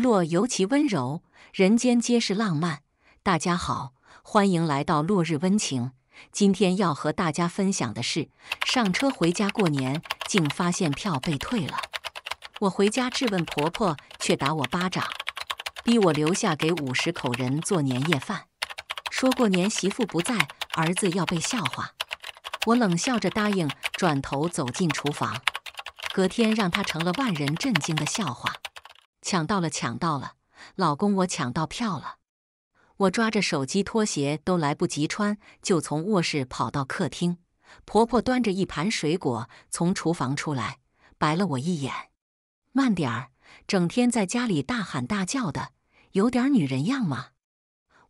落尤其温柔，人间皆是浪漫。大家好，欢迎来到落日温情。今天要和大家分享的是：上车回家过年，竟发现票被退了。我回家质问婆婆，却打我巴掌，逼我留下给五十口人做年夜饭，说过年媳妇不在，儿子要被笑话。我冷笑着答应，转头走进厨房。隔天，让她成了万人震惊的笑话。抢到了，抢到了！老公，我抢到票了！我抓着手机，拖鞋都来不及穿，就从卧室跑到客厅。婆婆端着一盘水果从厨房出来，白了我一眼：“慢点儿，整天在家里大喊大叫的，有点女人样吗？”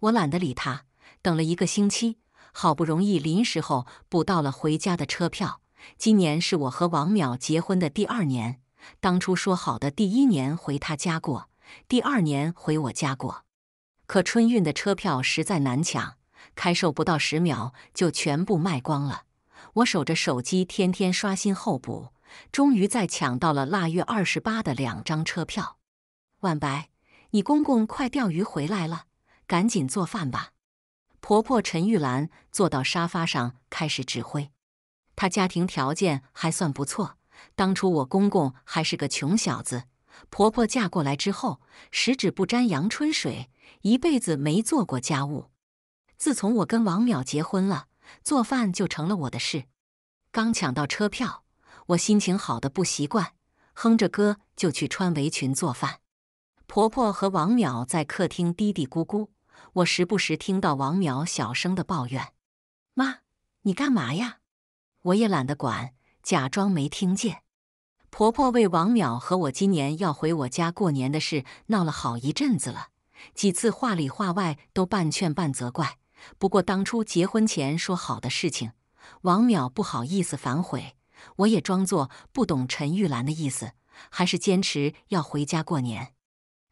我懒得理她。等了一个星期，好不容易临时候补到了回家的车票。今年是我和王淼结婚的第二年。当初说好的，第一年回他家过，第二年回我家过。可春运的车票实在难抢，开售不到十秒就全部卖光了。我守着手机，天天刷新候补，终于在抢到了腊月二十八的两张车票。晚白，你公公快钓鱼回来了，赶紧做饭吧。婆婆陈玉兰坐到沙发上开始指挥。她家庭条件还算不错。当初我公公还是个穷小子，婆婆嫁过来之后，十指不沾阳春水，一辈子没做过家务。自从我跟王淼结婚了，做饭就成了我的事。刚抢到车票，我心情好的不习惯，哼着歌就去穿围裙做饭。婆婆和王淼在客厅嘀嘀咕咕，我时不时听到王淼小声的抱怨：“妈，你干嘛呀？”我也懒得管。假装没听见，婆婆为王淼和我今年要回我家过年的事闹了好一阵子了，几次话里话外都半劝半责怪。不过当初结婚前说好的事情，王淼不好意思反悔，我也装作不懂陈玉兰的意思，还是坚持要回家过年。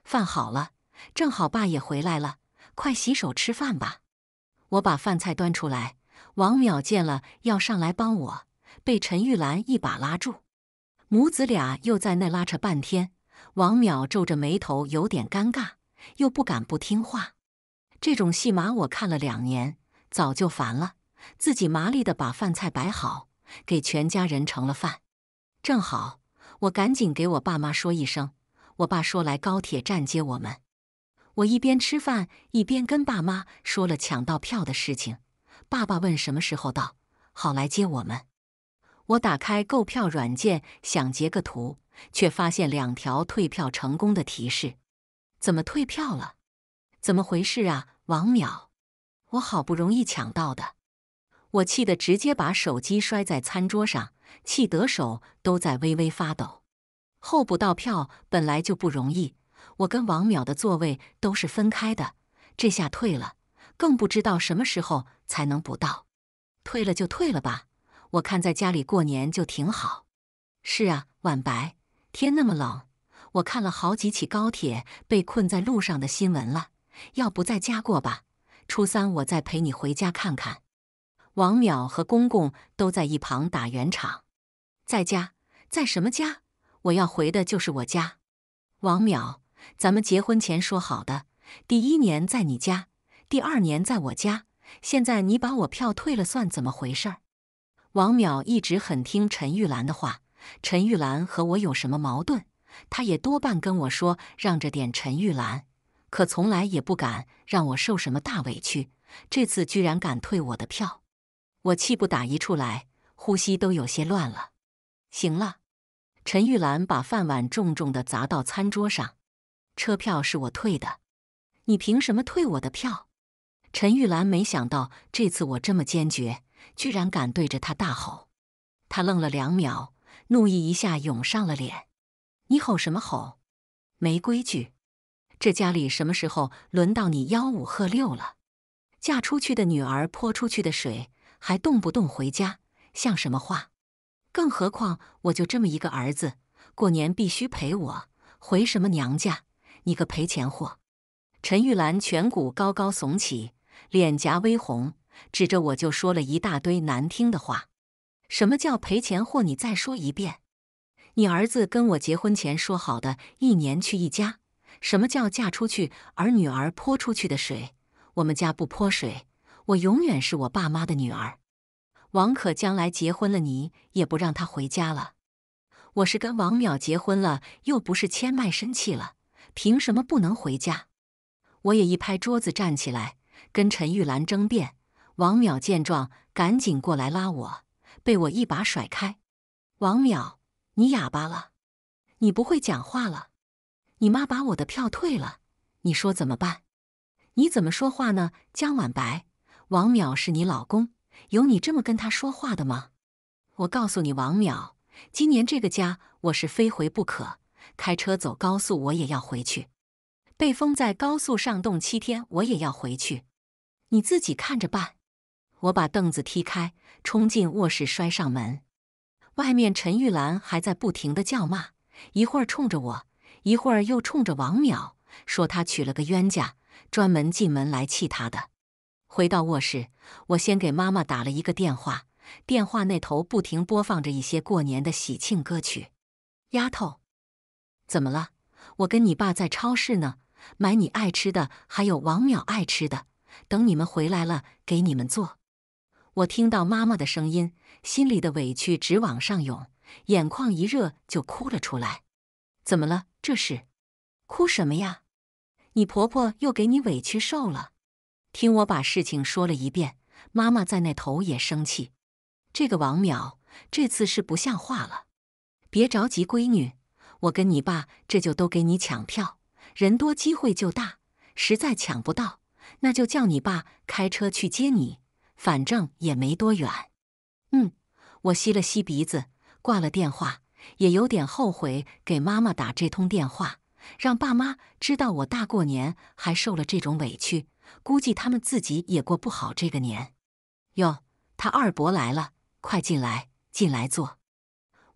饭好了，正好爸也回来了，快洗手吃饭吧。我把饭菜端出来，王淼见了要上来帮我。被陈玉兰一把拉住，母子俩又在那拉扯半天。王淼皱着眉头，有点尴尬，又不敢不听话。这种戏码我看了两年，早就烦了。自己麻利的把饭菜摆好，给全家人盛了饭。正好，我赶紧给我爸妈说一声。我爸说来高铁站接我们。我一边吃饭一边跟爸妈说了抢到票的事情。爸爸问什么时候到，好来接我们。我打开购票软件，想截个图，却发现两条退票成功的提示。怎么退票了？怎么回事啊，王淼？我好不容易抢到的，我气得直接把手机摔在餐桌上，气得手都在微微发抖。候补到票本来就不容易，我跟王淼的座位都是分开的，这下退了，更不知道什么时候才能补到。退了就退了吧。我看在家里过年就挺好。是啊，晚白天那么冷，我看了好几起高铁被困在路上的新闻了。要不在家过吧？初三我再陪你回家看看。王淼和公公都在一旁打圆场。在家，在什么家？我要回的就是我家。王淼，咱们结婚前说好的，第一年在你家，第二年在我家。现在你把我票退了，算怎么回事儿？王淼一直很听陈玉兰的话，陈玉兰和我有什么矛盾，他也多半跟我说让着点陈玉兰，可从来也不敢让我受什么大委屈。这次居然敢退我的票，我气不打一处来，呼吸都有些乱了。行了，陈玉兰把饭碗重重的砸到餐桌上，车票是我退的，你凭什么退我的票？陈玉兰没想到这次我这么坚决。居然敢对着他大吼！他愣了两秒，怒意一下涌上了脸。你吼什么吼？没规矩！这家里什么时候轮到你吆五喝六了？嫁出去的女儿泼出去的水，还动不动回家，像什么话？更何况我就这么一个儿子，过年必须陪我回什么娘家？你个赔钱货！陈玉兰颧骨高高耸起，脸颊微红。指着我就说了一大堆难听的话。什么叫赔钱货？你再说一遍。你儿子跟我结婚前说好的，一年去一家。什么叫嫁出去儿女儿泼出去的水？我们家不泼水，我永远是我爸妈的女儿。王可将来结婚了，你也不让她回家了。我是跟王淼结婚了，又不是千麦生气了，凭什么不能回家？我也一拍桌子站起来，跟陈玉兰争辩。王淼见状，赶紧过来拉我，被我一把甩开。王淼，你哑巴了？你不会讲话了？你妈把我的票退了，你说怎么办？你怎么说话呢？江晚白，王淼是你老公，有你这么跟他说话的吗？我告诉你，王淼，今年这个家我是非回不可。开车走高速，我也要回去。被封在高速上冻七天，我也要回去。你自己看着办。我把凳子踢开，冲进卧室，摔上门。外面陈玉兰还在不停的叫骂，一会儿冲着我，一会儿又冲着王淼，说他娶了个冤家，专门进门来气他的。回到卧室，我先给妈妈打了一个电话，电话那头不停播放着一些过年的喜庆歌曲。丫头，怎么了？我跟你爸在超市呢，买你爱吃的，还有王淼爱吃的，等你们回来了给你们做。我听到妈妈的声音，心里的委屈直往上涌，眼眶一热就哭了出来。怎么了？这是？哭什么呀？你婆婆又给你委屈受了？听我把事情说了一遍，妈妈在那头也生气。这个王淼这次是不像话了。别着急，闺女，我跟你爸这就都给你抢票，人多机会就大。实在抢不到，那就叫你爸开车去接你。反正也没多远，嗯，我吸了吸鼻子，挂了电话，也有点后悔给妈妈打这通电话，让爸妈知道我大过年还受了这种委屈，估计他们自己也过不好这个年。哟，他二伯来了，快进来，进来坐。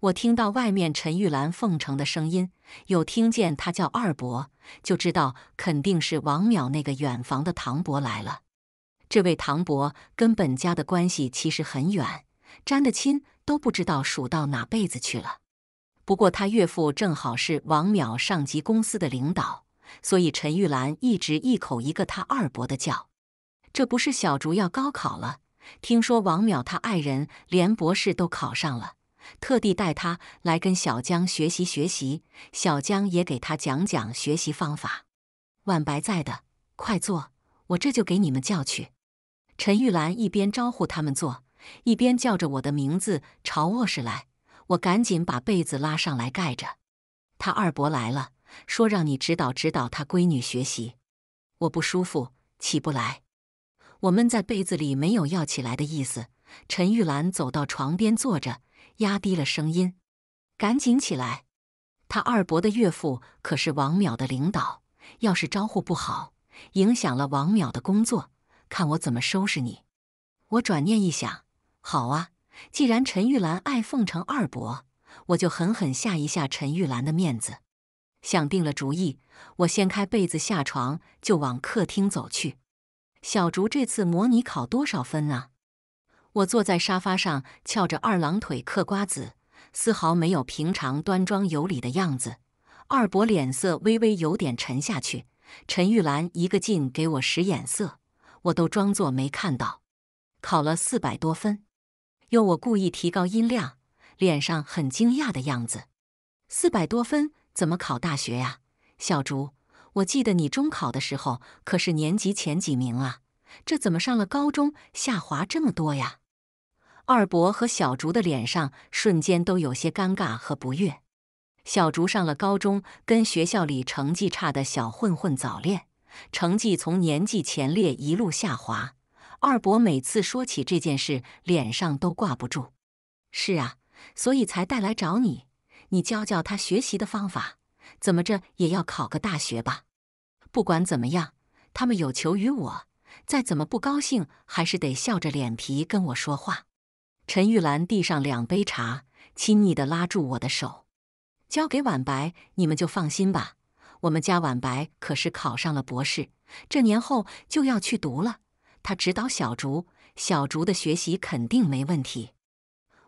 我听到外面陈玉兰奉承的声音，有听见他叫二伯，就知道肯定是王淼那个远房的堂伯来了。这位唐伯跟本家的关系其实很远，沾的亲都不知道数到哪辈子去了。不过他岳父正好是王淼上级公司的领导，所以陈玉兰一直一口一个他二伯的叫。这不是小竹要高考了，听说王淼他爱人连博士都考上了，特地带他来跟小江学习学习，小江也给他讲讲学习方法。万白在的，快坐，我这就给你们叫去。陈玉兰一边招呼他们坐，一边叫着我的名字朝卧室来。我赶紧把被子拉上来盖着。他二伯来了，说让你指导指导他闺女学习。我不舒服，起不来。我闷在被子里，没有要起来的意思。陈玉兰走到床边坐着，压低了声音：“赶紧起来！他二伯的岳父可是王淼的领导，要是招呼不好，影响了王淼的工作。”看我怎么收拾你！我转念一想，好啊，既然陈玉兰爱奉承二伯，我就狠狠下一下陈玉兰的面子。想定了主意，我掀开被子下床，就往客厅走去。小竹这次模拟考多少分啊？我坐在沙发上，翘着二郎腿嗑瓜子，丝毫没有平常端庄有礼的样子。二伯脸色微微有点沉下去，陈玉兰一个劲给我使眼色。我都装作没看到，考了四百多分，又我故意提高音量，脸上很惊讶的样子。四百多分怎么考大学呀？小竹，我记得你中考的时候可是年级前几名啊，这怎么上了高中下滑这么多呀？二伯和小竹的脸上瞬间都有些尴尬和不悦。小竹上了高中，跟学校里成绩差的小混混早恋。成绩从年级前列一路下滑，二伯每次说起这件事，脸上都挂不住。是啊，所以才带来找你，你教教他学习的方法，怎么着也要考个大学吧。不管怎么样，他们有求于我，再怎么不高兴，还是得笑着脸皮跟我说话。陈玉兰递上两杯茶，亲昵地拉住我的手，交给婉白，你们就放心吧。我们家婉白可是考上了博士，这年后就要去读了。他指导小竹，小竹的学习肯定没问题。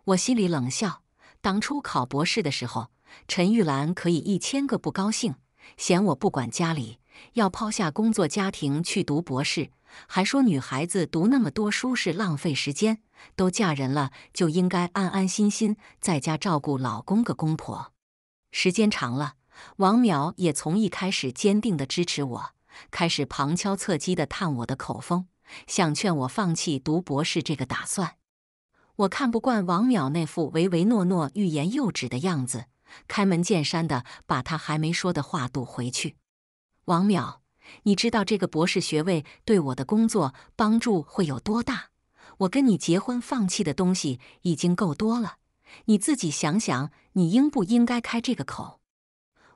我心里冷笑，当初考博士的时候，陈玉兰可以一千个不高兴，嫌我不管家里，要抛下工作家庭去读博士，还说女孩子读那么多书是浪费时间，都嫁人了就应该安安心心在家照顾老公个公婆。时间长了。王淼也从一开始坚定地支持我，开始旁敲侧击地探我的口风，想劝我放弃读博士这个打算。我看不惯王淼那副唯唯诺诺、欲言又止的样子，开门见山地把他还没说的话堵回去。王淼，你知道这个博士学位对我的工作帮助会有多大？我跟你结婚放弃的东西已经够多了，你自己想想，你应不应该开这个口？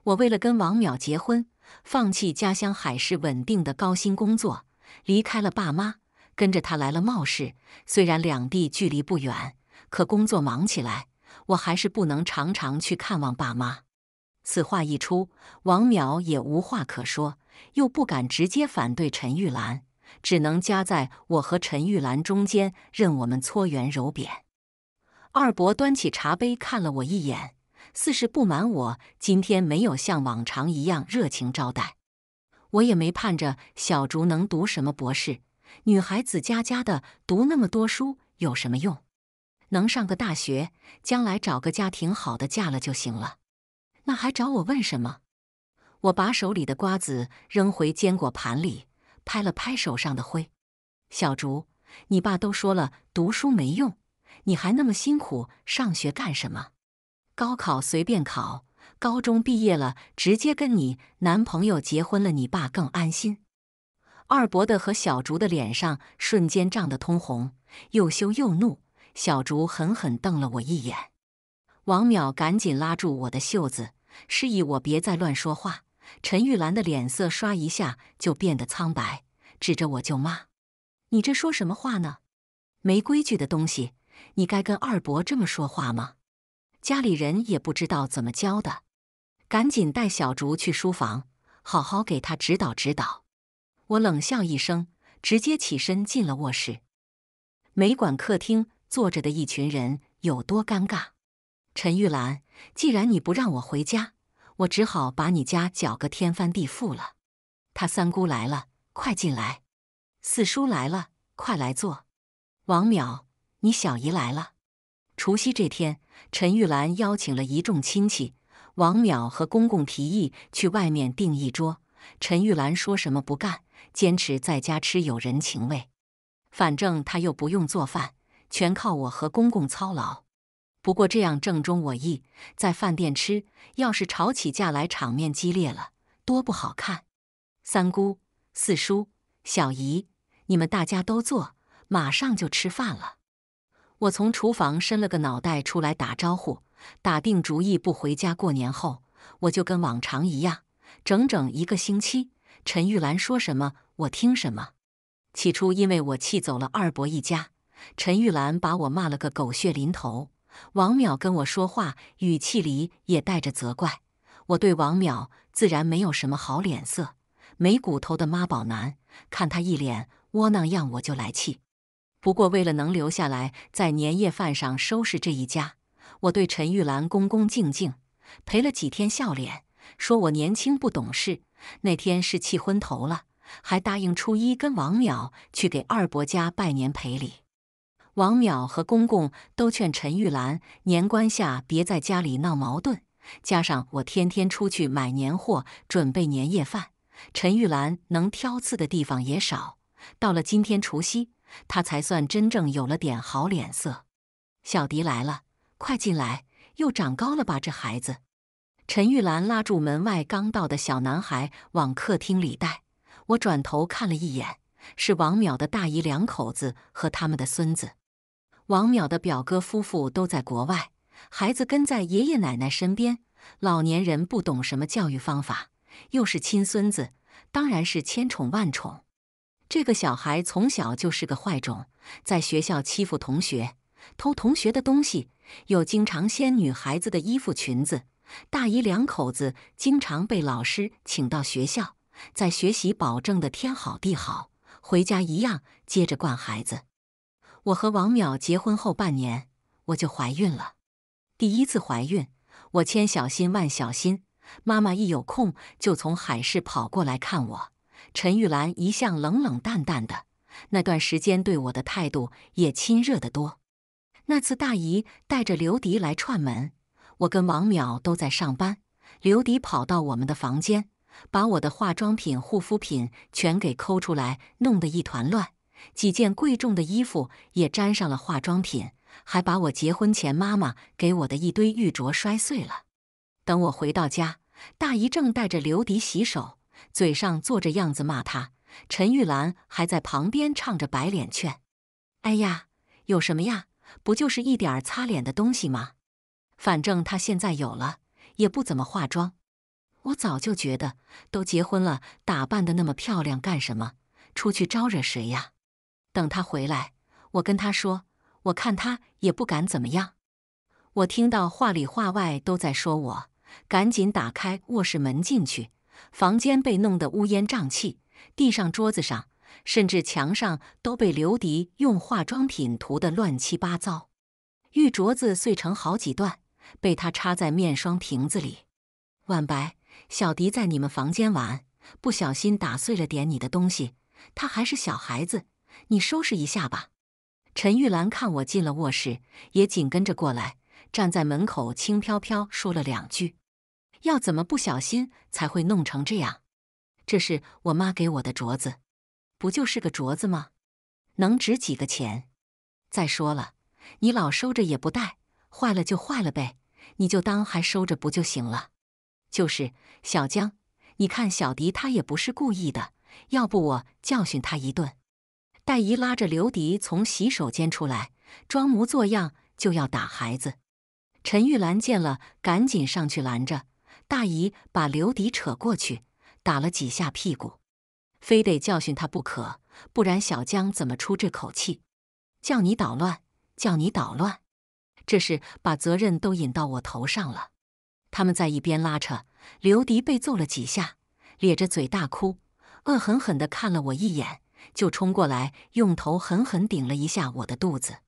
我为了跟王淼结婚，放弃家乡海市稳定的高薪工作，离开了爸妈，跟着他来了茂市。虽然两地距离不远，可工作忙起来，我还是不能常常去看望爸妈。此话一出，王淼也无话可说，又不敢直接反对陈玉兰，只能夹在我和陈玉兰中间，任我们搓圆揉扁。二伯端起茶杯看了我一眼。四是不满我，今天没有像往常一样热情招待。我也没盼着小竹能读什么博士。女孩子家家的读那么多书有什么用？能上个大学，将来找个家庭好的，嫁了就行了。那还找我问什么？我把手里的瓜子扔回坚果盘里，拍了拍手上的灰。小竹，你爸都说了读书没用，你还那么辛苦上学干什么？高考随便考，高中毕业了直接跟你男朋友结婚了，你爸更安心。二伯的和小竹的脸上瞬间涨得通红，又羞又怒。小竹狠狠瞪了我一眼，王淼赶紧拉住我的袖子，示意我别再乱说话。陈玉兰的脸色刷一下就变得苍白，指着我就骂：“你这说什么话呢？没规矩的东西，你该跟二伯这么说话吗？”家里人也不知道怎么教的，赶紧带小竹去书房，好好给他指导指导。我冷笑一声，直接起身进了卧室，没管客厅坐着的一群人有多尴尬。陈玉兰，既然你不让我回家，我只好把你家搅个天翻地覆了。他三姑来了，快进来；四叔来了，快来坐。王淼，你小姨来了，除夕这天。陈玉兰邀请了一众亲戚，王淼和公公提议去外面订一桌。陈玉兰说什么不干，坚持在家吃，有人情味。反正她又不用做饭，全靠我和公公操劳。不过这样正中我意，在饭店吃，要是吵起架来，场面激烈了，多不好看。三姑、四叔、小姨，你们大家都坐，马上就吃饭了。我从厨房伸了个脑袋出来打招呼，打定主意不回家过年后，我就跟往常一样，整整一个星期，陈玉兰说什么我听什么。起初因为我气走了二伯一家，陈玉兰把我骂了个狗血淋头，王淼跟我说话语气里也带着责怪，我对王淼自然没有什么好脸色。没骨头的妈宝男，看他一脸窝囊样我就来气。不过，为了能留下来在年夜饭上收拾这一家，我对陈玉兰恭恭敬敬，赔了几天笑脸，说我年轻不懂事，那天是气昏头了，还答应初一跟王淼去给二伯家拜年赔礼。王淼和公公都劝陈玉兰年关下别在家里闹矛盾，加上我天天出去买年货准备年夜饭，陈玉兰能挑刺的地方也少。到了今天除夕。他才算真正有了点好脸色。小迪来了，快进来！又长高了吧，这孩子。陈玉兰拉住门外刚到的小男孩，往客厅里带。我转头看了一眼，是王淼的大姨两口子和他们的孙子。王淼的表哥夫妇都在国外，孩子跟在爷爷奶奶身边，老年人不懂什么教育方法，又是亲孙子，当然是千宠万宠。这个小孩从小就是个坏种，在学校欺负同学，偷同学的东西，又经常掀女孩子的衣服裙子。大姨两口子经常被老师请到学校，在学习保证的天好地好，回家一样接着惯孩子。我和王淼结婚后半年，我就怀孕了。第一次怀孕，我千小心万小心。妈妈一有空就从海市跑过来看我。陈玉兰一向冷冷淡淡的，那段时间对我的态度也亲热得多。那次大姨带着刘迪来串门，我跟王淼都在上班。刘迪跑到我们的房间，把我的化妆品、护肤品全给抠出来，弄得一团乱。几件贵重的衣服也沾上了化妆品，还把我结婚前妈妈给我的一堆玉镯摔碎了。等我回到家，大姨正带着刘迪洗手。嘴上做着样子骂他，陈玉兰还在旁边唱着白脸劝：“哎呀，有什么呀？不就是一点擦脸的东西吗？反正他现在有了，也不怎么化妆。我早就觉得，都结婚了，打扮的那么漂亮干什么？出去招惹谁呀？等他回来，我跟他说，我看他也不敢怎么样。”我听到话里话外都在说我，赶紧打开卧室门进去。房间被弄得乌烟瘴气，地上、桌子上，甚至墙上都被刘迪用化妆品涂得乱七八糟。玉镯子碎成好几段，被他插在面霜瓶子里。婉白，小迪在你们房间玩，不小心打碎了点你的东西。他还是小孩子，你收拾一下吧。陈玉兰看我进了卧室，也紧跟着过来，站在门口轻飘飘说了两句。要怎么不小心才会弄成这样？这是我妈给我的镯子，不就是个镯子吗？能值几个钱？再说了，你老收着也不戴，坏了就坏了呗，你就当还收着不就行了？就是小江，你看小迪他也不是故意的，要不我教训他一顿。戴姨拉着刘迪从洗手间出来，装模作样就要打孩子。陈玉兰见了，赶紧上去拦着。大姨把刘迪扯过去，打了几下屁股，非得教训他不可，不然小江怎么出这口气？叫你捣乱，叫你捣乱，这是把责任都引到我头上了。他们在一边拉扯，刘迪被揍了几下，咧着嘴大哭，恶狠狠地看了我一眼，就冲过来用头狠狠顶了一下我的肚子。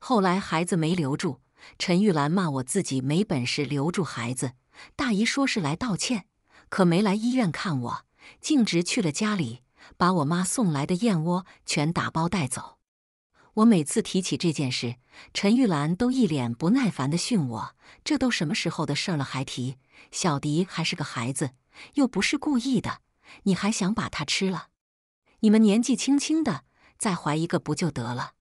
后来孩子没留住，陈玉兰骂我自己没本事留住孩子。大姨说是来道歉，可没来医院看我，径直去了家里，把我妈送来的燕窝全打包带走。我每次提起这件事，陈玉兰都一脸不耐烦地训我：“这都什么时候的事了，还提？小迪还是个孩子，又不是故意的，你还想把他吃了？你们年纪轻轻的，再怀一个不就得了？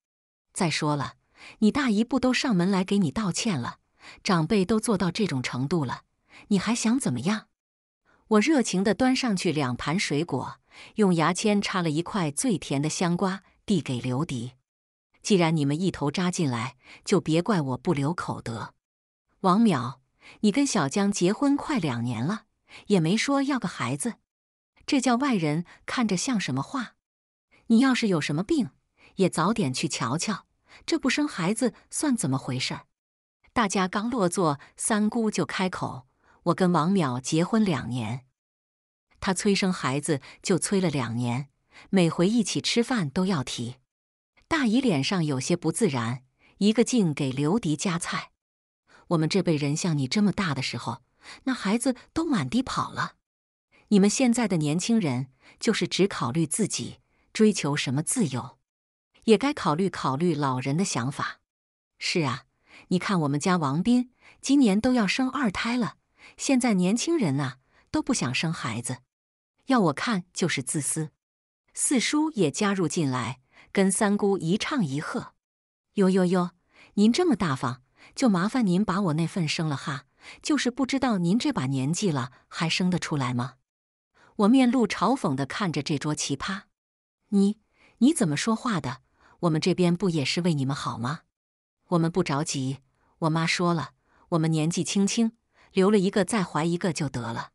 再说了，你大姨不都上门来给你道歉了？长辈都做到这种程度了。”你还想怎么样？我热情地端上去两盘水果，用牙签插了一块最甜的香瓜，递给刘迪。既然你们一头扎进来，就别怪我不留口德。王淼，你跟小江结婚快两年了，也没说要个孩子，这叫外人看着像什么话？你要是有什么病，也早点去瞧瞧。这不生孩子算怎么回事儿？大家刚落座，三姑就开口。我跟王淼结婚两年，他催生孩子就催了两年，每回一起吃饭都要提。大姨脸上有些不自然，一个劲给刘迪夹菜。我们这辈人像你这么大的时候，那孩子都满地跑了。你们现在的年轻人就是只考虑自己，追求什么自由，也该考虑考虑老人的想法。是啊，你看我们家王斌今年都要生二胎了。现在年轻人啊都不想生孩子，要我看就是自私。四叔也加入进来，跟三姑一唱一和。哟哟哟，您这么大方，就麻烦您把我那份生了哈。就是不知道您这把年纪了，还生得出来吗？我面露嘲讽的看着这桌奇葩，你你怎么说话的？我们这边不也是为你们好吗？我们不着急，我妈说了，我们年纪轻轻。留了一个，再怀一个就得了。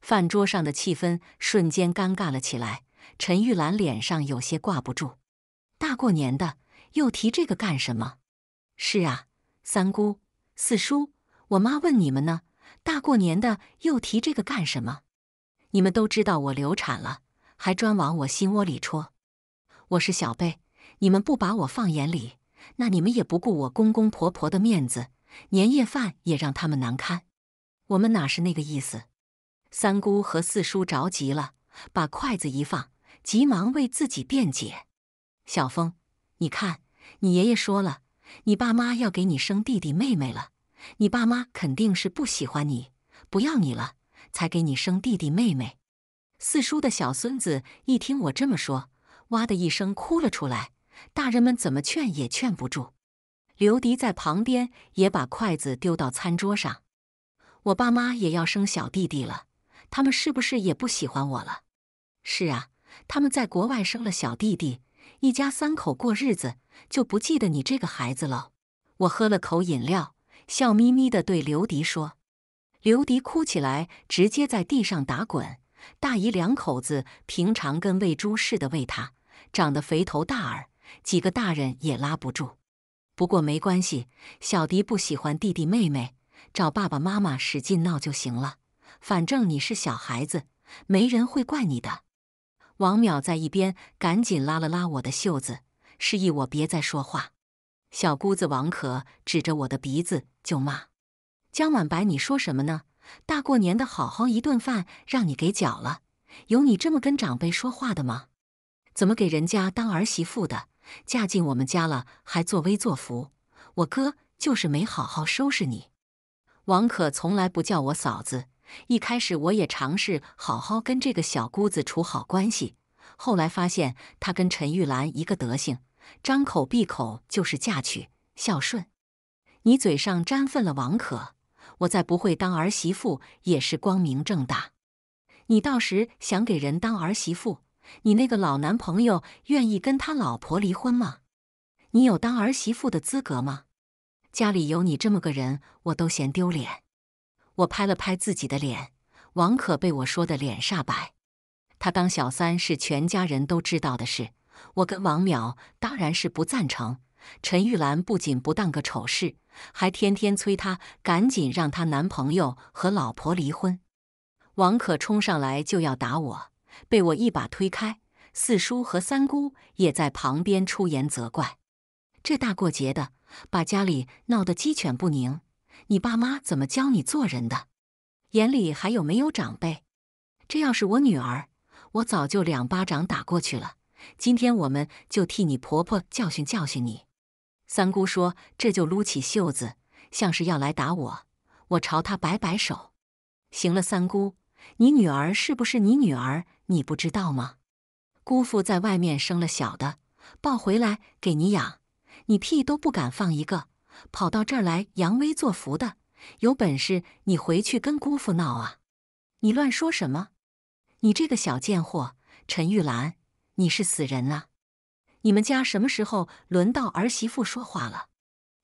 饭桌上的气氛瞬间尴尬了起来，陈玉兰脸上有些挂不住。大过年的又提这个干什么？是啊，三姑四叔，我妈问你们呢。大过年的又提这个干什么？你们都知道我流产了，还专往我心窝里戳。我是小辈，你们不把我放眼里，那你们也不顾我公公婆婆的面子，年夜饭也让他们难堪。我们哪是那个意思？三姑和四叔着急了，把筷子一放，急忙为自己辩解：“小峰，你看，你爷爷说了，你爸妈要给你生弟弟妹妹了，你爸妈肯定是不喜欢你，不要你了，才给你生弟弟妹妹。”四叔的小孙子一听我这么说，哇的一声哭了出来，大人们怎么劝也劝不住。刘迪在旁边也把筷子丢到餐桌上。我爸妈也要生小弟弟了，他们是不是也不喜欢我了？是啊，他们在国外生了小弟弟，一家三口过日子就不记得你这个孩子了。我喝了口饮料，笑眯眯地对刘迪说：“刘迪哭起来，直接在地上打滚。大姨两口子平常跟喂猪似的喂他，长得肥头大耳，几个大人也拉不住。不过没关系，小迪不喜欢弟弟妹妹。”找爸爸妈妈使劲闹就行了，反正你是小孩子，没人会怪你的。王淼在一边赶紧拉了拉我的袖子，示意我别再说话。小姑子王可指着我的鼻子就骂：“江晚白，你说什么呢？大过年的，好好一顿饭让你给搅了，有你这么跟长辈说话的吗？怎么给人家当儿媳妇的，嫁进我们家了还作威作福？我哥就是没好好收拾你。”王可从来不叫我嫂子。一开始我也尝试好好跟这个小姑子处好关系，后来发现她跟陈玉兰一个德行，张口闭口就是嫁娶孝顺。你嘴上沾粪了，王可，我再不会当儿媳妇也是光明正大。你到时想给人当儿媳妇，你那个老男朋友愿意跟他老婆离婚吗？你有当儿媳妇的资格吗？家里有你这么个人，我都嫌丢脸。我拍了拍自己的脸，王可被我说的脸煞白。他当小三是全家人都知道的事，我跟王淼当然是不赞成。陈玉兰不仅不当个丑事，还天天催他赶紧让他男朋友和老婆离婚。王可冲上来就要打我，被我一把推开。四叔和三姑也在旁边出言责怪，这大过节的。把家里闹得鸡犬不宁，你爸妈怎么教你做人的？眼里还有没有长辈？这要是我女儿，我早就两巴掌打过去了。今天我们就替你婆婆教训教训你。三姑说：“这就撸起袖子，像是要来打我。”我朝她摆摆手：“行了，三姑，你女儿是不是你女儿？你不知道吗？姑父在外面生了小的，抱回来给你养。”你屁都不敢放一个，跑到这儿来扬威作福的！有本事你回去跟姑父闹啊！你乱说什么？你这个小贱货，陈玉兰，你是死人啊！你们家什么时候轮到儿媳妇说话了？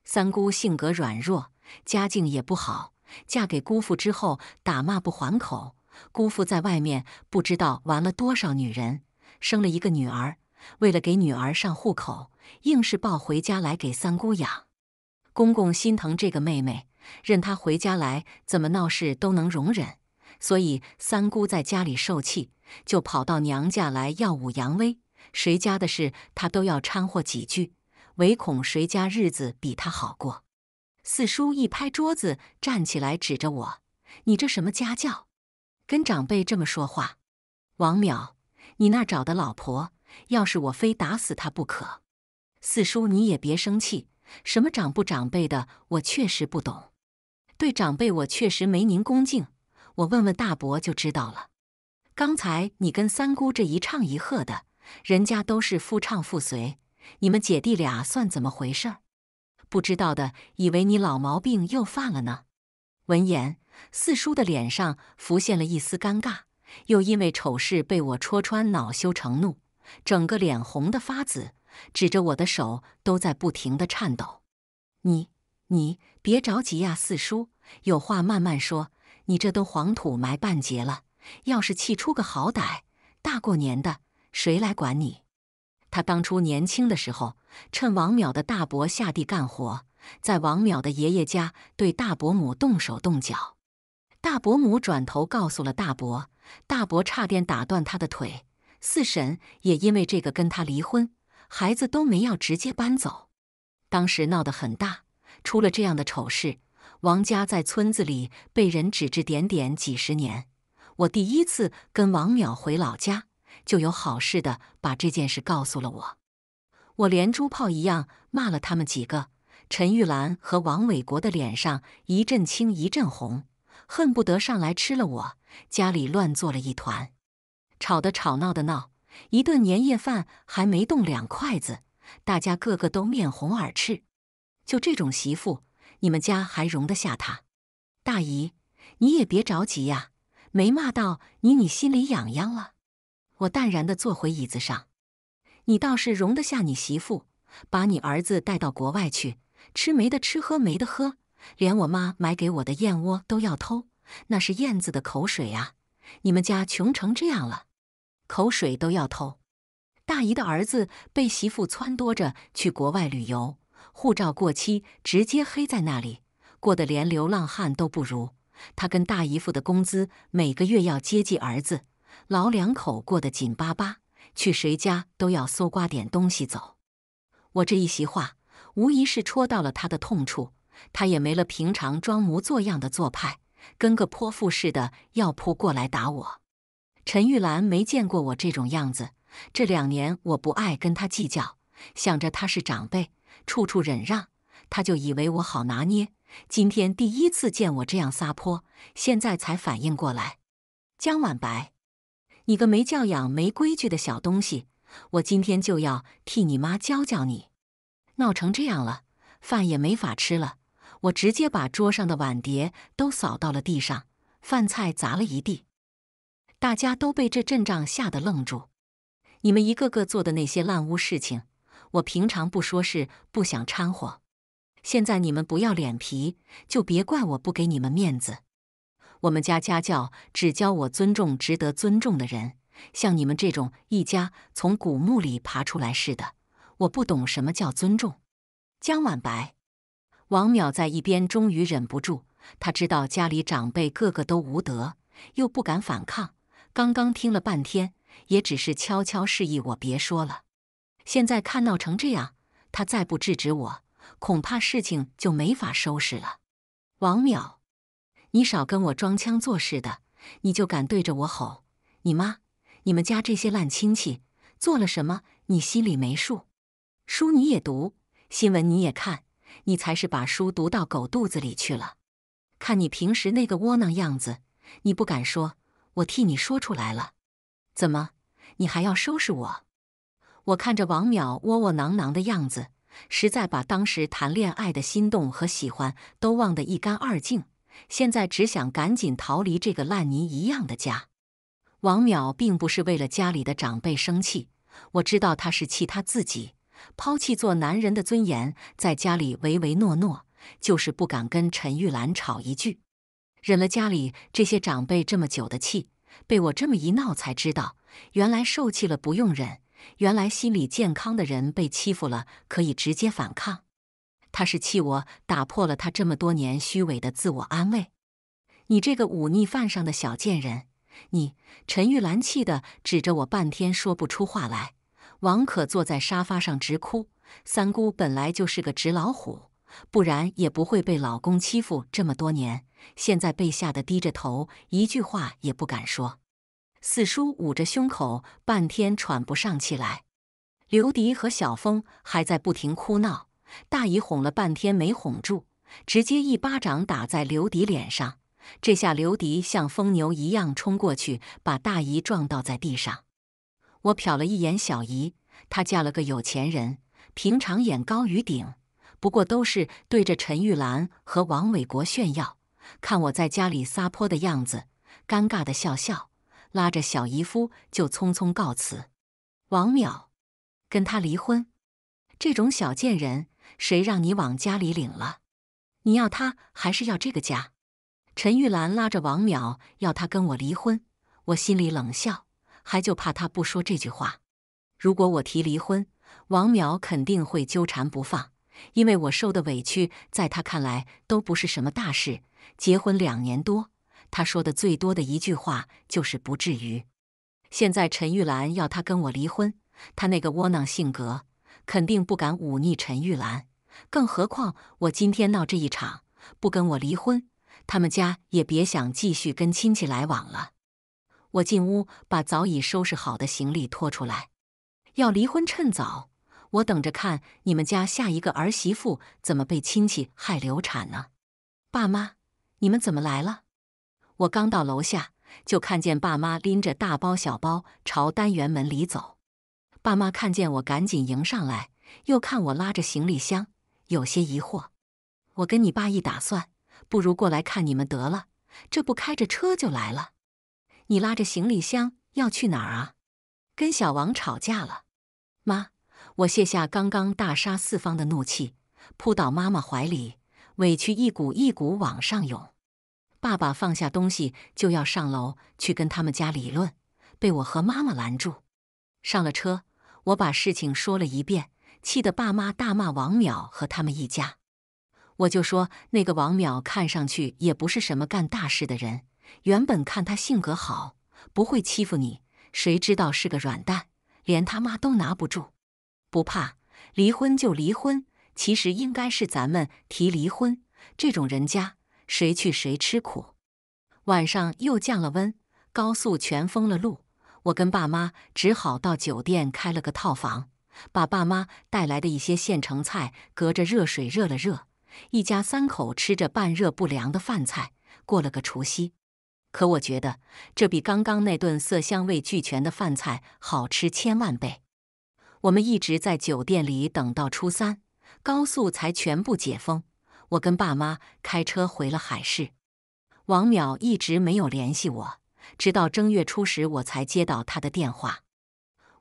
三姑性格软弱，家境也不好，嫁给姑父之后打骂不还口。姑父在外面不知道玩了多少女人，生了一个女儿，为了给女儿上户口。硬是抱回家来给三姑养，公公心疼这个妹妹，任她回家来怎么闹事都能容忍。所以三姑在家里受气，就跑到娘家来耀武扬威，谁家的事她都要掺和几句，唯恐谁家日子比她好过。四叔一拍桌子，站起来指着我：“你这什么家教，跟长辈这么说话？王淼，你那找的老婆，要是我非打死她不可！”四叔，你也别生气，什么长不长辈的，我确实不懂。对长辈，我确实没您恭敬。我问问大伯就知道了。刚才你跟三姑这一唱一和的，人家都是夫唱妇随，你们姐弟俩算怎么回事？不知道的以为你老毛病又犯了呢。闻言，四叔的脸上浮现了一丝尴尬，又因为丑事被我戳穿，恼羞成怒，整个脸红得发紫。指着我的手都在不停的颤抖，你你别着急呀，四叔，有话慢慢说。你这都黄土埋半截了，要是气出个好歹，大过年的谁来管你？他当初年轻的时候，趁王淼的大伯下地干活，在王淼的爷爷家对大伯母动手动脚，大伯母转头告诉了大伯，大伯差点打断他的腿，四婶也因为这个跟他离婚。孩子都没要，直接搬走。当时闹得很大，出了这样的丑事，王家在村子里被人指指点点几十年。我第一次跟王淼回老家，就有好事的把这件事告诉了我。我连珠炮一样骂了他们几个，陈玉兰和王伟国的脸上一阵青一阵红，恨不得上来吃了我。家里乱作了一团，吵的吵，闹的闹。一顿年夜饭还没动两筷子，大家个个都面红耳赤。就这种媳妇，你们家还容得下她？大姨，你也别着急呀，没骂到你，你心里痒痒了。我淡然地坐回椅子上。你倒是容得下你媳妇，把你儿子带到国外去吃没得吃，喝没得喝，连我妈买给我的燕窝都要偷，那是燕子的口水啊！你们家穷成这样了。口水都要偷。大姨的儿子被媳妇撺掇着去国外旅游，护照过期，直接黑在那里，过得连流浪汉都不如。他跟大姨夫的工资每个月要接济儿子，老两口过得紧巴巴，去谁家都要搜刮点东西走。我这一席话，无疑是戳到了他的痛处，他也没了平常装模作样的做派，跟个泼妇似的要扑过来打我。陈玉兰没见过我这种样子。这两年我不爱跟她计较，想着她是长辈，处处忍让，她就以为我好拿捏。今天第一次见我这样撒泼，现在才反应过来。江晚白，你个没教养、没规矩的小东西，我今天就要替你妈教教你！闹成这样了，饭也没法吃了，我直接把桌上的碗碟都扫到了地上，饭菜砸了一地。大家都被这阵仗吓得愣住。你们一个个做的那些烂污事情，我平常不说是不想掺和。现在你们不要脸皮，就别怪我不给你们面子。我们家家教只教我尊重值得尊重的人，像你们这种一家从古墓里爬出来似的，我不懂什么叫尊重。江晚白、王淼在一边终于忍不住，他知道家里长辈个个都无德，又不敢反抗。刚刚听了半天，也只是悄悄示意我别说了。现在看闹成这样，他再不制止我，恐怕事情就没法收拾了。王淼，你少跟我装腔作势的！你就敢对着我吼？你妈！你们家这些烂亲戚做了什么？你心里没数？书你也读，新闻你也看，你才是把书读到狗肚子里去了。看你平时那个窝囊样子，你不敢说。我替你说出来了，怎么？你还要收拾我？我看着王淼窝窝囊囊的样子，实在把当时谈恋爱的心动和喜欢都忘得一干二净。现在只想赶紧逃离这个烂泥一样的家。王淼并不是为了家里的长辈生气，我知道他是气他自己抛弃做男人的尊严，在家里唯唯诺诺，就是不敢跟陈玉兰吵一句。忍了家里这些长辈这么久的气，被我这么一闹，才知道原来受气了不用忍，原来心理健康的人被欺负了可以直接反抗。他是气我打破了他这么多年虚伪的自我安慰。你这个忤逆犯上的小贱人！你陈玉兰气得指着我半天说不出话来。王可坐在沙发上直哭。三姑本来就是个纸老虎，不然也不会被老公欺负这么多年。现在被吓得低着头，一句话也不敢说。四叔捂着胸口，半天喘不上气来。刘迪和小峰还在不停哭闹，大姨哄了半天没哄住，直接一巴掌打在刘迪脸上。这下刘迪像疯牛一样冲过去，把大姨撞倒在地上。我瞟了一眼小姨，她嫁了个有钱人，平常眼高于顶，不过都是对着陈玉兰和王伟国炫耀。看我在家里撒泼的样子，尴尬的笑笑，拉着小姨夫就匆匆告辞。王淼，跟他离婚，这种小贱人，谁让你往家里领了？你要他还是要这个家？陈玉兰拉着王淼要他跟我离婚，我心里冷笑，还就怕他不说这句话。如果我提离婚，王淼肯定会纠缠不放，因为我受的委屈在他看来都不是什么大事。结婚两年多，他说的最多的一句话就是“不至于”。现在陈玉兰要他跟我离婚，他那个窝囊性格肯定不敢忤逆陈玉兰，更何况我今天闹这一场，不跟我离婚，他们家也别想继续跟亲戚来往了。我进屋把早已收拾好的行李拖出来，要离婚趁早，我等着看你们家下一个儿媳妇怎么被亲戚害流产呢，爸妈。你们怎么来了？我刚到楼下，就看见爸妈拎着大包小包朝单元门里走。爸妈看见我，赶紧迎上来，又看我拉着行李箱，有些疑惑。我跟你爸一打算，不如过来看你们得了，这不开着车就来了。你拉着行李箱要去哪儿啊？跟小王吵架了？妈，我卸下刚刚大杀四方的怒气，扑到妈妈怀里。委屈一股一股往上涌，爸爸放下东西就要上楼去跟他们家理论，被我和妈妈拦住。上了车，我把事情说了一遍，气得爸妈大骂王淼和他们一家。我就说那个王淼看上去也不是什么干大事的人，原本看他性格好，不会欺负你，谁知道是个软蛋，连他妈都拿不住。不怕，离婚就离婚。其实应该是咱们提离婚，这种人家谁去谁吃苦。晚上又降了温，高速全封了路，我跟爸妈只好到酒店开了个套房，把爸妈带来的一些现成菜隔着热水热了热，一家三口吃着半热不凉的饭菜过了个除夕。可我觉得这比刚刚那顿色香味俱全的饭菜好吃千万倍。我们一直在酒店里等到初三。高速才全部解封，我跟爸妈开车回了海市。王淼一直没有联系我，直到正月初十，我才接到他的电话。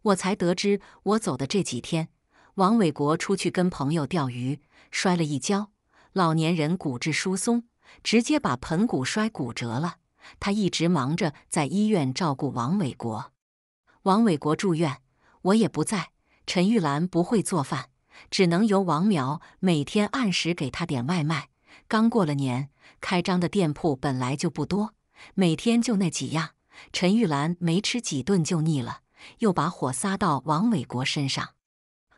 我才得知，我走的这几天，王伟国出去跟朋友钓鱼，摔了一跤。老年人骨质疏松，直接把盆骨摔骨折了。他一直忙着在医院照顾王伟国。王伟国住院，我也不在。陈玉兰不会做饭。只能由王苗每天按时给他点外卖。刚过了年，开张的店铺本来就不多，每天就那几样。陈玉兰没吃几顿就腻了，又把火撒到王伟国身上。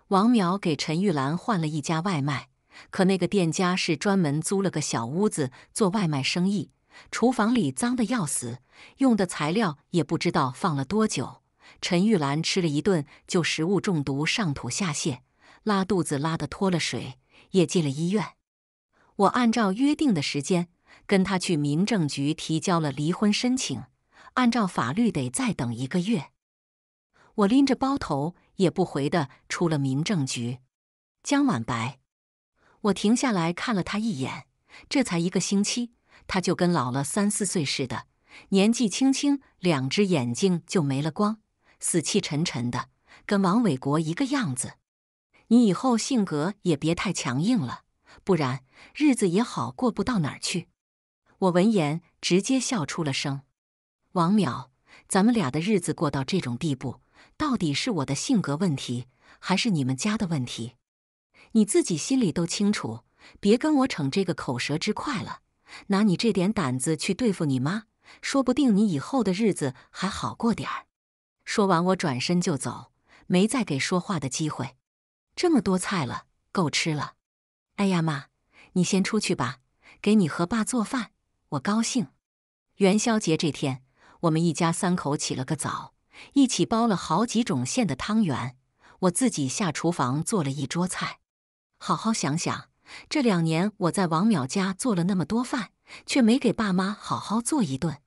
王苗给陈玉兰换了一家外卖，可那个店家是专门租了个小屋子做外卖生意，厨房里脏得要死，用的材料也不知道放了多久。陈玉兰吃了一顿就食物中毒，上吐下泻。拉肚子拉的脱了水，也进了医院。我按照约定的时间跟他去民政局提交了离婚申请，按照法律得再等一个月。我拎着包头也不回的出了民政局。江晚白，我停下来看了他一眼，这才一个星期，他就跟老了三四岁似的，年纪轻轻，两只眼睛就没了光，死气沉沉的，跟王伟国一个样子。你以后性格也别太强硬了，不然日子也好过不到哪儿去。我闻言直接笑出了声。王淼，咱们俩的日子过到这种地步，到底是我的性格问题，还是你们家的问题？你自己心里都清楚，别跟我逞这个口舌之快了。拿你这点胆子去对付你妈，说不定你以后的日子还好过点儿。说完，我转身就走，没再给说话的机会。这么多菜了，够吃了。哎呀妈，你先出去吧，给你和爸做饭。我高兴。元宵节这天，我们一家三口起了个早，一起包了好几种馅的汤圆。我自己下厨房做了一桌菜。好好想想，这两年我在王淼家做了那么多饭，却没给爸妈好好做一顿。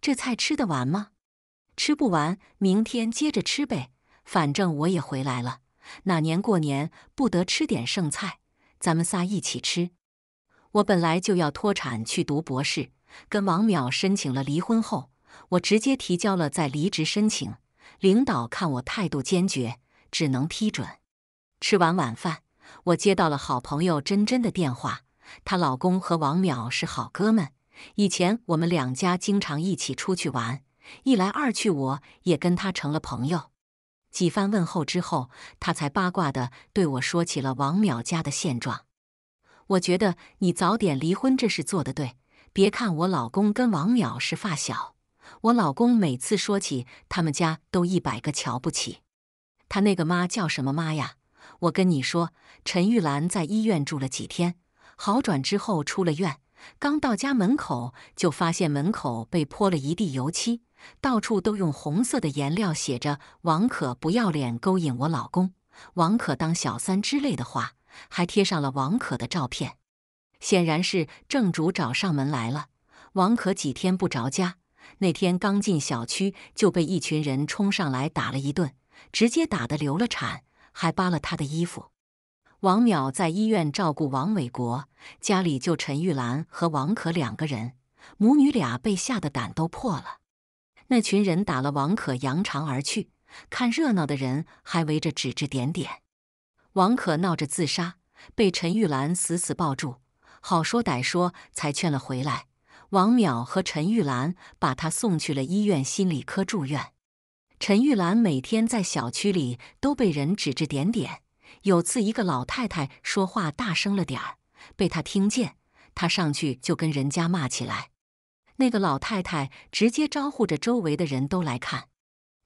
这菜吃得完吗？吃不完，明天接着吃呗。反正我也回来了。哪年过年不得吃点剩菜？咱们仨一起吃。我本来就要脱产去读博士，跟王淼申请了离婚后，我直接提交了在离职申请。领导看我态度坚决，只能批准。吃完晚饭，我接到了好朋友珍珍的电话。她老公和王淼是好哥们，以前我们两家经常一起出去玩，一来二去，我也跟他成了朋友。几番问候之后，他才八卦的对我说起了王淼家的现状。我觉得你早点离婚这事做得对。别看我老公跟王淼是发小，我老公每次说起他们家都一百个瞧不起。他那个妈叫什么妈呀？我跟你说，陈玉兰在医院住了几天，好转之后出了院，刚到家门口就发现门口被泼了一地油漆。到处都用红色的颜料写着“王可不要脸，勾引我老公，王可当小三”之类的话，还贴上了王可的照片，显然是正主找上门来了。王可几天不着家，那天刚进小区就被一群人冲上来打了一顿，直接打得流了产，还扒了他的衣服。王淼在医院照顾王伟国，家里就陈玉兰和王可两个人，母女俩被吓得胆都破了。那群人打了王可，扬长而去。看热闹的人还围着指指点点。王可闹着自杀，被陈玉兰死死抱住，好说歹说才劝了回来。王淼和陈玉兰把他送去了医院心理科住院。陈玉兰每天在小区里都被人指指点点。有次一个老太太说话大声了点儿，被他听见，他上去就跟人家骂起来。那个老太太直接招呼着周围的人都来看，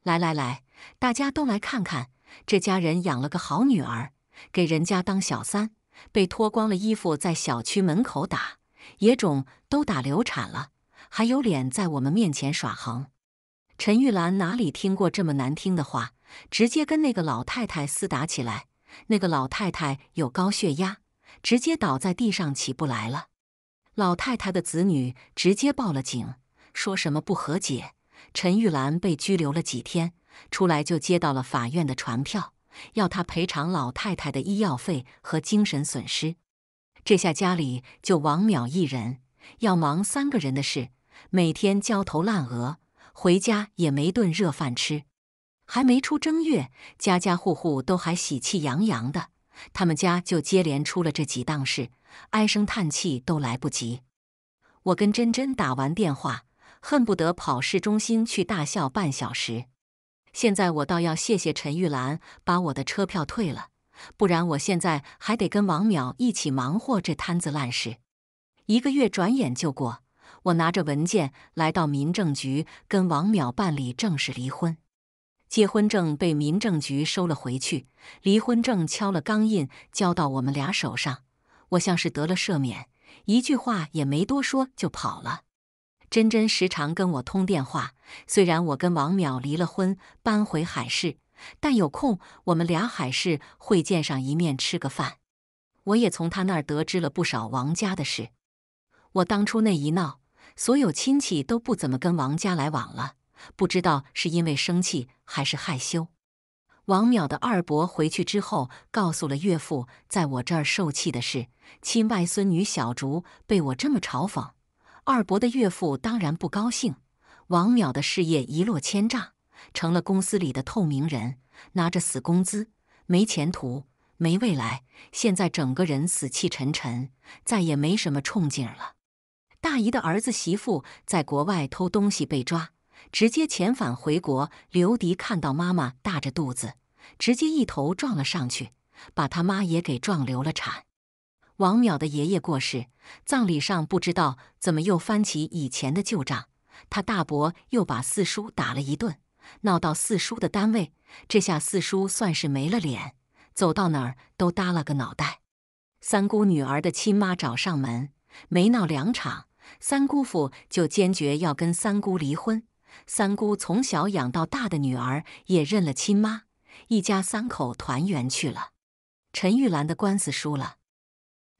来来来，大家都来看看这家人养了个好女儿，给人家当小三，被脱光了衣服在小区门口打野种，都打流产了，还有脸在我们面前耍横。陈玉兰哪里听过这么难听的话，直接跟那个老太太厮打起来。那个老太太有高血压，直接倒在地上起不来了。老太太的子女直接报了警，说什么不和解。陈玉兰被拘留了几天，出来就接到了法院的传票，要她赔偿老太太的医药费和精神损失。这下家里就王淼一人，要忙三个人的事，每天焦头烂额，回家也没顿热饭吃。还没出正月，家家户户都还喜气洋洋的。他们家就接连出了这几档事，唉声叹气都来不及。我跟珍珍打完电话，恨不得跑市中心去大笑半小时。现在我倒要谢谢陈玉兰把我的车票退了，不然我现在还得跟王淼一起忙活这摊子烂事。一个月转眼就过，我拿着文件来到民政局，跟王淼办理正式离婚。结婚证被民政局收了回去，离婚证敲了钢印，交到我们俩手上。我像是得了赦免，一句话也没多说就跑了。珍珍时常跟我通电话，虽然我跟王淼离了婚，搬回海市，但有空我们俩海市会见上一面，吃个饭。我也从他那儿得知了不少王家的事。我当初那一闹，所有亲戚都不怎么跟王家来往了。不知道是因为生气还是害羞，王淼的二伯回去之后告诉了岳父，在我这儿受气的事。亲外孙女小竹被我这么嘲讽，二伯的岳父当然不高兴。王淼的事业一落千丈，成了公司里的透明人，拿着死工资，没前途，没未来。现在整个人死气沉沉，再也没什么冲劲了。大姨的儿子媳妇在国外偷东西被抓。直接遣返回国。刘迪看到妈妈大着肚子，直接一头撞了上去，把他妈也给撞流了产。王淼的爷爷过世，葬礼上不知道怎么又翻起以前的旧账，他大伯又把四叔打了一顿，闹到四叔的单位，这下四叔算是没了脸，走到哪儿都耷拉个脑袋。三姑女儿的亲妈找上门，没闹两场，三姑父就坚决要跟三姑离婚。三姑从小养到大的女儿也认了亲妈，一家三口团圆去了。陈玉兰的官司输了，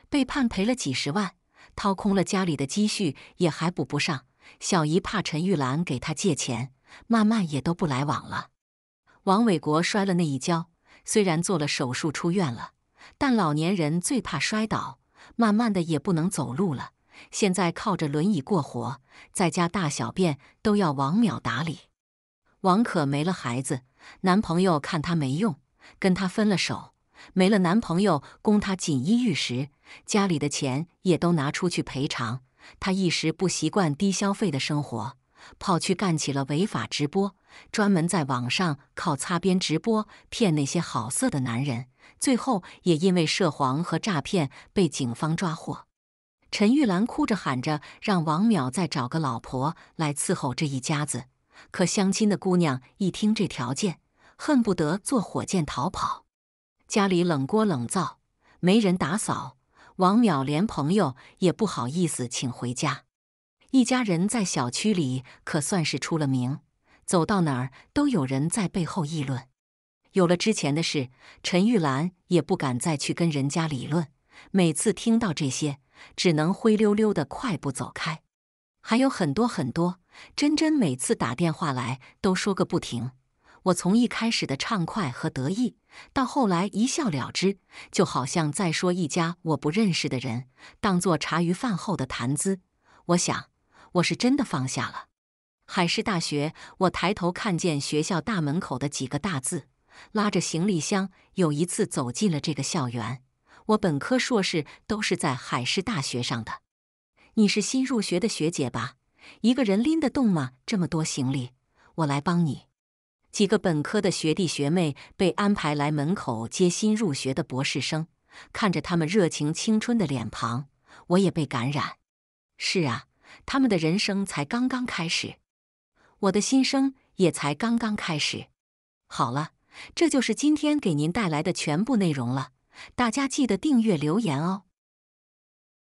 被判赔了几十万，掏空了家里的积蓄也还补不上。小姨怕陈玉兰给她借钱，慢慢也都不来往了。王伟国摔了那一跤，虽然做了手术出院了，但老年人最怕摔倒，慢慢的也不能走路了。现在靠着轮椅过活，在家大小便都要王淼打理。王可没了孩子，男朋友看她没用，跟她分了手。没了男朋友供她锦衣玉食，家里的钱也都拿出去赔偿。她一时不习惯低消费的生活，跑去干起了违法直播，专门在网上靠擦边直播骗那些好色的男人。最后也因为涉黄和诈骗被警方抓获。陈玉兰哭着喊着，让王淼再找个老婆来伺候这一家子。可相亲的姑娘一听这条件，恨不得坐火箭逃跑。家里冷锅冷灶，没人打扫，王淼连朋友也不好意思请回家。一家人在小区里可算是出了名，走到哪儿都有人在背后议论。有了之前的事，陈玉兰也不敢再去跟人家理论。每次听到这些，只能灰溜溜地快步走开，还有很多很多。真真每次打电话来都说个不停。我从一开始的畅快和得意，到后来一笑了之，就好像在说一家我不认识的人，当做茶余饭后的谈资。我想，我是真的放下了。海事大学，我抬头看见学校大门口的几个大字，拉着行李箱，有一次走进了这个校园。我本科、硕士都是在海事大学上的。你是新入学的学姐吧？一个人拎得动吗？这么多行李，我来帮你。几个本科的学弟学妹被安排来门口接新入学的博士生，看着他们热情、青春的脸庞，我也被感染。是啊，他们的人生才刚刚开始，我的新生也才刚刚开始。好了，这就是今天给您带来的全部内容了。大家记得订阅、留言哦！